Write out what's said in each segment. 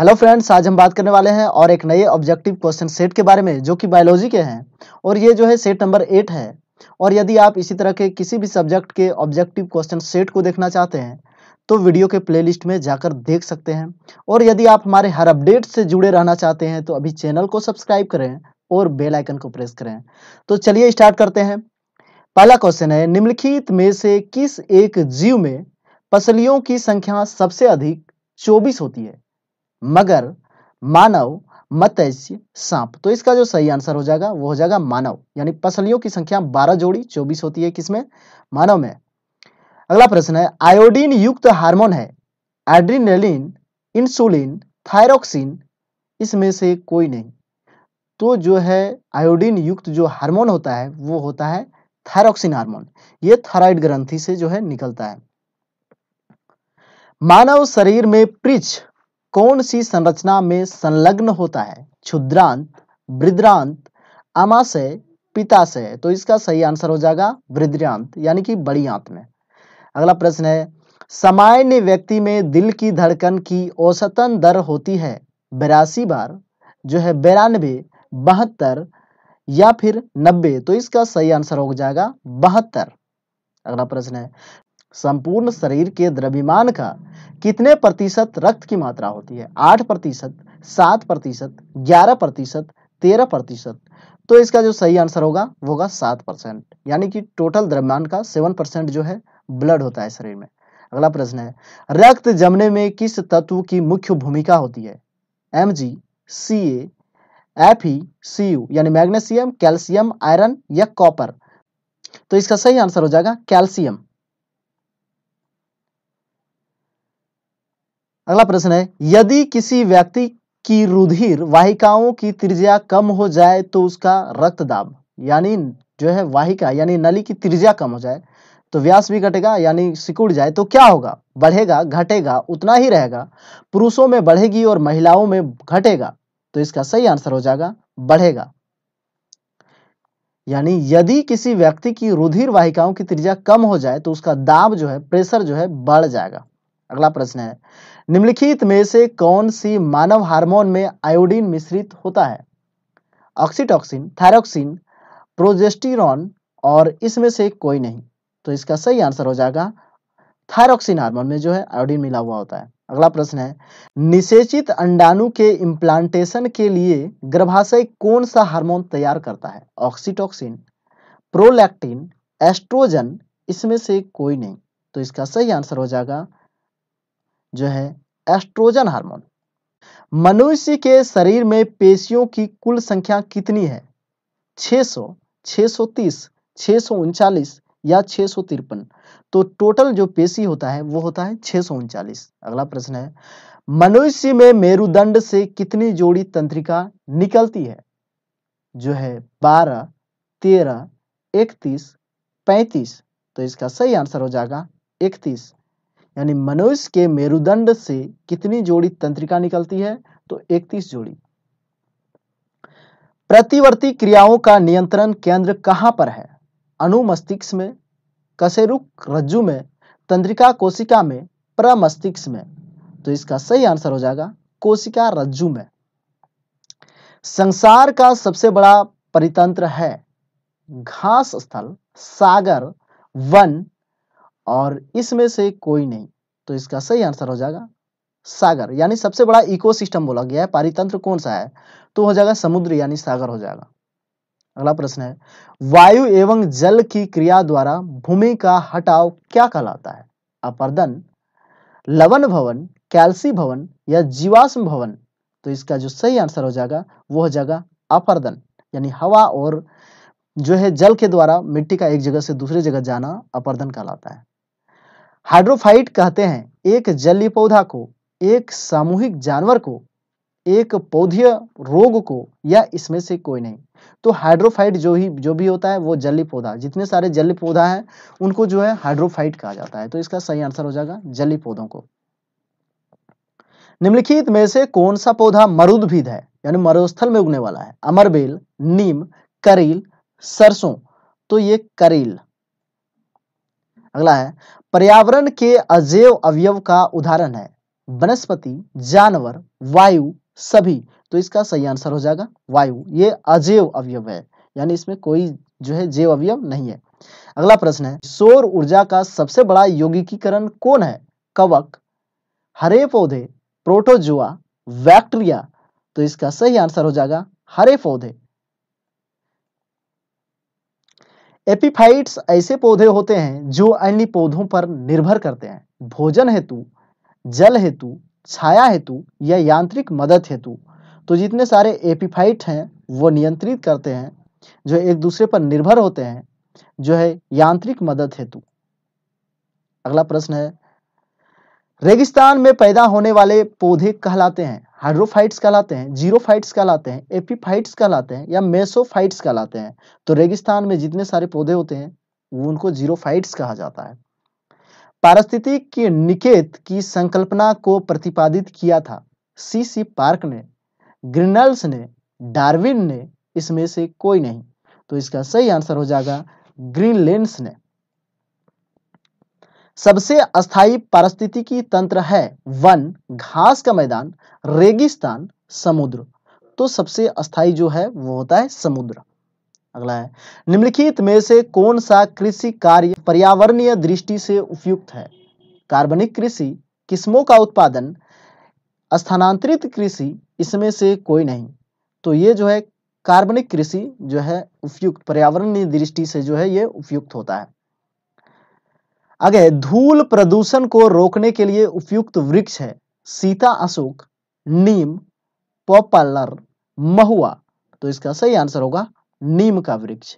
hello friends आज हम बात करने वाले हैं और एक नए ऑब्जेक्टिव क्वेश्चन सेट के बारे में जो कि बायोलॉजी के हैं और ये जो है सेट नंबर एट है और यदि आप इसी तरह के किसी भी सब्जेक्ट के ऑब्जेक्टिव क्वेश्चन सेट को देखना चाहते हैं तो वीडियो के प्लेलिस्ट में जाकर देख सकते हैं और यदि आप हमारे हर अपडेट से जुड़े रहना चाहते हैं तो अभी चैनल को सब्सक्राइब करें और बेलाइकन को प्रेस करें तो चलिए स्टार्ट करते हैं पहला क्वेश्चन है निम्नलिखित में से किस एक जीव में पसलियों की संख्या सबसे अधिक चौबीस होती है मगर मानव मत्स्य सांप तो इसका जो सही आंसर हो जाएगा वो हो जाएगा मानव यानी पसलियों की संख्या बारह जोड़ी चौबीस होती है किसमें मानव में अगला प्रश्न है आयोडीन युक्त हार्मोन है एड्रीनलिन इंसुलिन थायरोक्सिन इसमें से कोई नहीं तो जो है आयोडीन युक्त जो हार्मोन होता है वो होता है थायरोक्सिन हार्मोन ये थायराइड ग्रंथि से जो है निकलता है मानव शरीर में पृछ कौन सी संरचना में संलग्न होता है क्षुद्रांत वृद्रांत अमाशय पिताशय तो इसका सही आंसर हो जाएगा वृद्रांत यानी कि बड़ी आंत में अगला प्रश्न है सामान्य व्यक्ति में दिल की धड़कन की औसतन दर होती है बिरासी बार जो है बिरानबे बहत्तर या फिर नब्बे तो इसका सही आंसर हो जाएगा बहत्तर अगला प्रश्न है संपूर्ण शरीर के द्रव्यमान का कितने प्रतिशत रक्त की मात्रा होती है आठ प्रतिशत सात प्रतिशत ग्यारह प्रतिशत तेरह प्रतिशत तो इसका जो सही आंसर होगा वो होगा सात परसेंट यानी कि टोटल द्रव्यमान का सेवन परसेंट जो है ब्लड होता है शरीर में अगला प्रश्न है रक्त जमने में किस तत्व की मुख्य भूमिका होती है M G C F E C U यानी मैग्नेशियम कैल्शियम आयरन या कॉपर तो इसका सही आंसर हो जाएगा कैल्शियम अगला प्रश्न है यदि किसी व्यक्ति की रुधिर वाहिकाओं की त्रिज्या कम हो जाए तो उसका रक्त दाब यानी जो है वाहिका यानी नली की त्रिज्या कम हो जाए तो व्यास भी घटेगा यानी सिकुड़ जाए तो क्या होगा बढ़ेगा घटेगा उतना ही रहेगा पुरुषों में बढ़ेगी और महिलाओं में घटेगा तो इसका सही आंसर हो जाएगा बढ़ेगा यानी यदि किसी व्यक्ति की रुधिर वाहिकाओं की त्रिज्या कम हो जाए तो उसका दाब जो है प्रेशर जो है बढ़ जाएगा अगला प्रश्न है निम्नलिखित में से कौन सी मानव हार्मोन में आयोडीन मिश्रित होता है ऑक्सीटॉक्सिन थायरोक्सिन प्रोजेस्टिरॉन और इसमें से कोई नहीं तो इसका सही आंसर हो जाएगा थायरोक्सिन हार्मोन में जो है आयोडीन मिला हुआ होता है अगला प्रश्न है निषेचित अंडाणु के इम्प्लांटेशन के लिए गर्भाशय कौन सा हार्मोन तैयार करता है ऑक्सीटॉक्सिन प्रोलैक्टिन एस्ट्रोजन इसमें से कोई नहीं तो इसका सही आंसर हो जाएगा जो है एस्ट्रोजन हार्मोन मनुष्य के शरीर में पेशियों की कुल संख्या कितनी है 600, 630, 639 या छह तो टोटल जो पेशी होता है वो होता है छह सौ उनचालीस अगला प्रश्न है मनुष्य में मेरुदंड से कितनी जोड़ी तंत्रिका निकलती है जो है बारह तेरह इकतीस 35 तो इसका सही आंसर हो जाएगा इकतीस यानी मनुष्य के मेरुदंड से कितनी जोड़ी तंत्रिका निकलती है तो इकतीस जोड़ी प्रतिवर्ती क्रियाओं का नियंत्रण केंद्र कहां पर है अनुमस्तिष्क में कसेरुक रज्जु में तंत्रिका कोशिका में प्रमस्तिष्क में तो इसका सही आंसर हो जाएगा कोशिका रज्जु में संसार का सबसे बड़ा परितंत्र है घास स्थल सागर वन और इसमें से कोई नहीं तो इसका सही आंसर हो जाएगा सागर यानी सबसे बड़ा इकोसिस्टम बोला गया है पारितंत्र कौन सा है तो हो जाएगा समुद्र यानी सागर हो जाएगा अगला प्रश्न है वायु एवं जल की क्रिया द्वारा भूमि का हटाव क्या कहलाता है अपर्दन लवन भवन कैल्सी भवन या जीवाश्म भवन तो इसका जो सही आंसर हो जाएगा वो हो जाएगा अपर्दन यानी हवा और जो है जल के द्वारा मिट्टी का एक जगह से दूसरी जगह जाना अपर्दन कहलाता है हाइड्रोफाइट कहते हैं एक जलीय पौधा को एक सामूहिक जानवर को एक पौधीय रोग को या इसमें से कोई नहीं तो हाइड्रोफाइट जो ही जो भी होता है वो जलीय पौधा जितने सारे जलीय पौधा हैं उनको जो है हाइड्रोफाइट कहा जाता है तो इसका सही आंसर हो जाएगा जलीय पौधों को निम्नलिखित में से कौन सा पौधा मरुदभिद है यानी मरुस्थल में उगने वाला है अमरबेल नीम करील सरसों तो ये करील अगला है पर्यावरण के अजैव अवयव का उदाहरण है वनस्पति जानवर वायु सभी तो इसका सही आंसर हो जाएगा वायु ये अजैव अवयव है यानी इसमें कोई जो है जैव अवयव नहीं है अगला प्रश्न है सौर ऊर्जा का सबसे बड़ा यौगिकीकरण कौन है कवक हरे पौधे प्रोटोजुआ बैक्टीरिया तो इसका सही आंसर हो जाएगा हरे पौधे एपिफाइट्स ऐसे पौधे होते हैं जो अन्य पौधों पर निर्भर करते हैं भोजन हेतु जल हेतु छाया हेतु या यांत्रिक मदद हेतु तो जितने सारे एपिफाइट हैं वो नियंत्रित करते हैं जो एक दूसरे पर निर्भर होते हैं जो है यांत्रिक मदद हेतु अगला प्रश्न है रेगिस्तान में पैदा होने वाले पौधे कहलाते हैं हाइड्रोफाइट्स कहलाते हैं जीरोफाइट्स कहलाते हैं एपीफाइट्स कहलाते हैं या मेसोफाइट्स कहलाते हैं तो रेगिस्तान में जितने सारे पौधे होते हैं वो उनको जीरोफाइट्स कहा जाता है पारिस्थितिक के निकेत की संकल्पना को प्रतिपादित किया था सी सी पार्क ने ग्रिनल्स ने डार्विन ने इसमें से कोई नहीं तो इसका सही आंसर हो जाएगा ग्रीनलैंड्स ने सबसे अस्थायी पारिस्थितिकी तंत्र है वन घास का मैदान रेगिस्तान समुद्र तो सबसे अस्थायी जो है वो होता है समुद्र अगला है निम्नलिखित में से कौन सा कृषि कार्य पर्यावरणीय दृष्टि से उपयुक्त है कार्बनिक कृषि किस्मों का उत्पादन स्थानांतरित कृषि इसमें से कोई नहीं तो ये जो है कार्बनिक कृषि जो है उपयुक्त पर्यावरणीय दृष्टि से जो है ये उपयुक्त होता है आगे धूल प्रदूषण को रोकने के लिए उपयुक्त वृक्ष है सीता अशोक नीम पॉपलर महुआ तो इसका सही आंसर होगा नीम का वृक्ष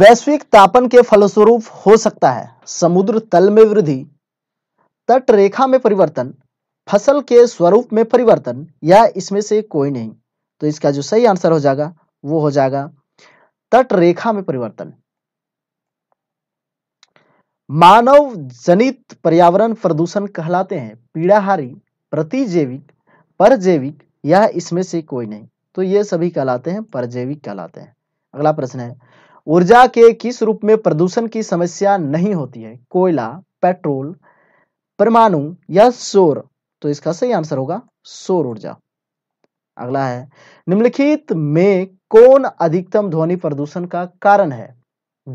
वैश्विक तापन के फलस्वरूप हो सकता है समुद्र तल में वृद्धि तट रेखा में परिवर्तन फसल के स्वरूप में परिवर्तन या इसमें से कोई नहीं तो इसका जो सही आंसर हो जाएगा वो हो जाएगा तट रेखा में परिवर्तन मानव जनित पर्यावरण प्रदूषण कहलाते हैं पीड़ाहारी प्रतिजैविक परजैविक यह इसमें से कोई नहीं तो ये सभी कहलाते हैं परजैविक कहलाते हैं अगला प्रश्न है ऊर्जा के किस रूप में प्रदूषण की समस्या नहीं होती है कोयला पेट्रोल परमाणु या सौर तो इसका सही आंसर होगा सौर ऊर्जा अगला है निम्नलिखित में कौन अधिकतम ध्वनि प्रदूषण का कारण है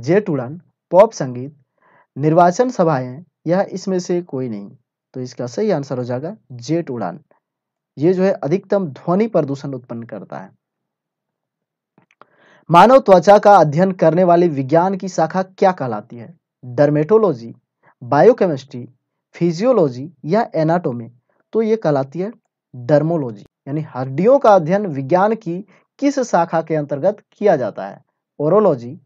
जेट उड़न पॉप संगीत निर्वाचन सभाएं यह इसमें से कोई नहीं तो इसका सही आंसर हो जाएगा जेट उड़ान ये जो है अधिकतम ध्वनि प्रदूषण उत्पन्न करता है मानव त्वचा का अध्ययन करने वाली विज्ञान की शाखा क्या कहलाती है डर्मेटोलॉजी बायोकेमिस्ट्री फिजियोलॉजी या एनाटोमी तो ये कहलाती है डर्मोलॉजी यानी हड्डियों का अध्ययन विज्ञान की किस शाखा के अंतर्गत किया जाता है ओरोलॉजी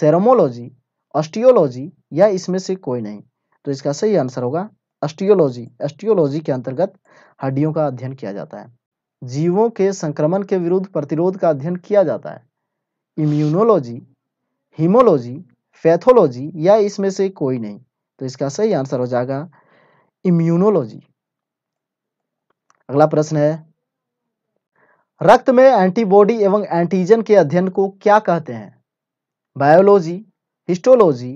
सेरोमोलॉजी ऑस्टियोलॉजी या इसमें से कोई नहीं तो इसका सही आंसर होगा ऑस्टियोलॉजी ऑस्टियोलॉजी के अंतर्गत हड्डियों का अध्ययन किया जाता है जीवों के संक्रमण के विरुद्ध प्रतिरोध का अध्ययन किया जाता है इम्यूनोलॉजी हीमोलॉजी पैथोलॉजी या इसमें से कोई नहीं तो इसका सही आंसर हो जाएगा इम्यूनोलॉजी अगला प्रश्न है रक्त में एंटीबॉडी एवं एंटीजन के अध्ययन को क्या कहते हैं बायोलॉजी हिस्टोलॉजी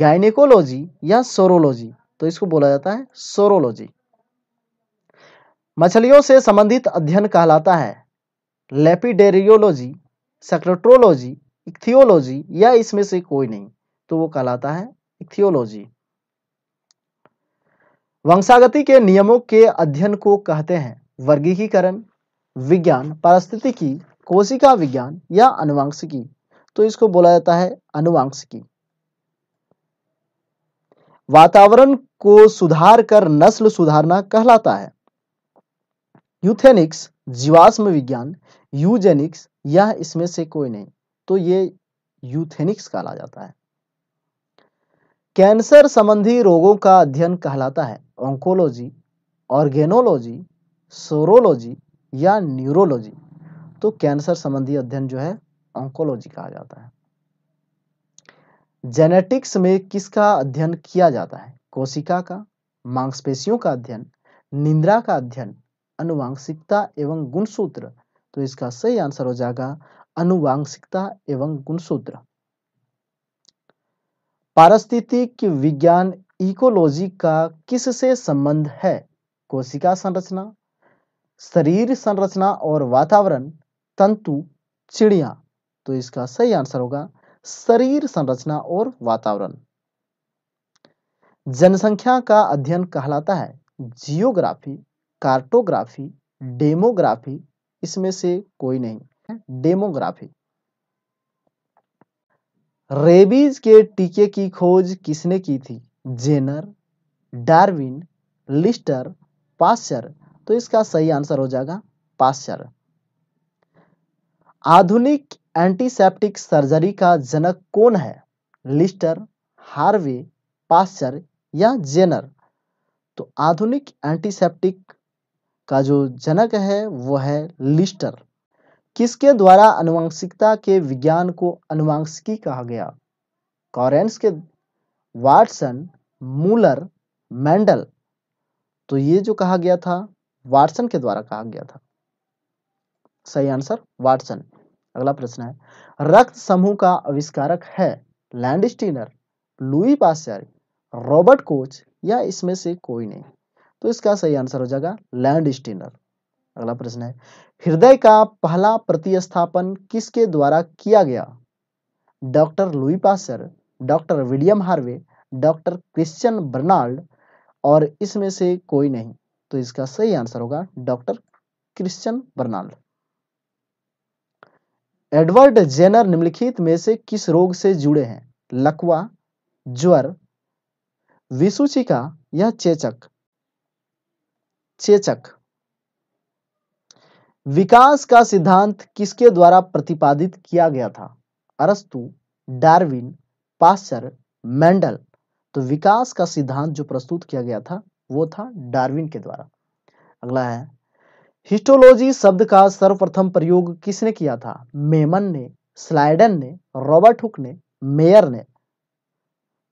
गायनेकोलॉजी या सोरोलॉजी तो इसको बोला जाता है सोरोलॉजी मछलियों से संबंधित अध्ययन कहलाता है लेपिडेरियोलॉजी सेक्रेट्रोलॉजी इक्थियोलॉजी या इसमें से कोई नहीं तो वो कहलाता है इक्थियोलॉजी वंशागति के नियमों के अध्ययन को कहते हैं वर्गीकरण विज्ञान परिस्थिति की कोशिका विज्ञान या अनुवांशिकी तो इसको बोला जाता है अनुवांशिकी वातावरण को सुधार कर नस्ल सुधारना कहलाता है यूथेनिक्स जीवाश्म विज्ञान यूजेनिक्स यह इसमें से कोई नहीं तो ये यूथेनिक्स कहला जाता है कैंसर संबंधी रोगों का अध्ययन कहलाता है ऑंकोलॉजी ऑर्गेनोलॉजी सोरोलॉजी या न्यूरोलॉजी तो कैंसर संबंधी अध्ययन जो है ऑंकोलॉजी कहा जाता है जेनेटिक्स में किसका अध्ययन किया जाता है कोशिका का मांसपेशियों का अध्ययन निंद्रा का अध्ययन अनुवांशिकता एवं गुणसूत्र तो इसका सही आंसर हो जाएगा अनुवांशिकता एवं गुणसूत्र पारिस्थितिक विज्ञान इकोलॉजी का किससे संबंध है कोशिका संरचना शरीर संरचना और वातावरण तंतु चिड़िया तो इसका सही आंसर होगा शरीर संरचना और वातावरण जनसंख्या का अध्ययन कहलाता है जियोग्राफी कार्टोग्राफी डेमोग्राफी इसमें से कोई नहीं डेमोग्राफी रेबीज के टीके की खोज किसने की थी जेनर डार्विन लिस्टर पाश्चर तो इसका सही आंसर हो जाएगा पाश्चर आधुनिक एंटीसेप्टिक सर्जरी का जनक कौन है लिस्टर हार्वे पास्चर या जेनर तो आधुनिक एंटीसेप्टिक का जो जनक है वो है लिस्टर किसके द्वारा अनुवांशिकता के विज्ञान को अनुवांशिकी कहा गया कॉरेंस के वाटसन मूलर मैंडल तो ये जो कहा गया था वाटसन के द्वारा कहा गया था सही आंसर वाटसन अगला प्रश्न है रक्त समूह का आविष्कारक है Landsteiner Louis Pasteur Robert Koch या इसमें से कोई नहीं तो इसका सही आंसर हो जाएगा लैंड स्टीनर अगला प्रश्न है हृदय का पहला प्रतिस्थापन किसके द्वारा किया गया doctor Louis Pasteur doctor William Harvey doctor Christian Barnard और इसमें से कोई नहीं तो इसका सही आंसर होगा doctor Christian Barnard Edward Jenner निम्नलिखित में से किस रोग से जुड़े हैं लकवा ज्वर विसूचिका या चेचक चेचक विकास का सिद्धांत किसके द्वारा प्रतिपादित किया गया था अरस्तु डार्विन पास्चर मेंडल तो विकास का सिद्धांत जो प्रस्तुत किया गया था वो था डार्विन के द्वारा अगला है हिस्टोलॉजी शब्द का सर्वप्रथम प्रयोग किसने किया था मेमन ने स्लाइडन ने रॉबर्ट हुक ने मेयर ने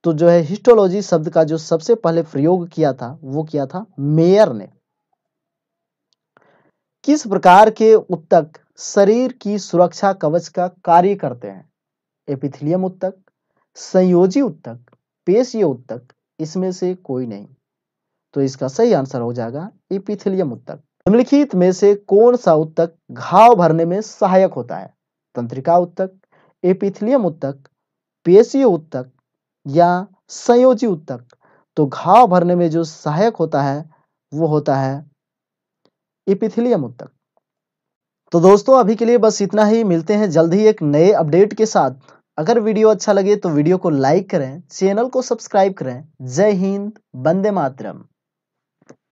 तो जो है हिस्टोलॉजी शब्द का जो सबसे पहले प्रयोग किया था वो किया था मेयर ने किस प्रकार के उत्तक शरीर की सुरक्षा कवच का कार्य करते हैं एपिथिलियम उत्तक संयोजी उत्तक पेशीय उत्तक इसमें से कोई नहीं तो इसका सही आंसर हो जाएगा एपिथिलियम उत्तक निम्नलिखित में से कौन सा उत्तक घाव भरने में सहायक होता है तंत्रिका उत्तक एपिथिलियम उत्तक पेशीय उत्तक या संयोजी उत्तक तो घाव भरने में जो सहायक होता है वो होता है एपिथिलियम उत्तक तो दोस्तों अभी के लिए बस इतना ही मिलते हैं जल्द ही एक नए अपडेट के साथ अगर वीडियो अच्छा लगे तो वीडियो को लाइक करें चैनल को सब्सक्राइब करें जय हिंद बंदे मातरम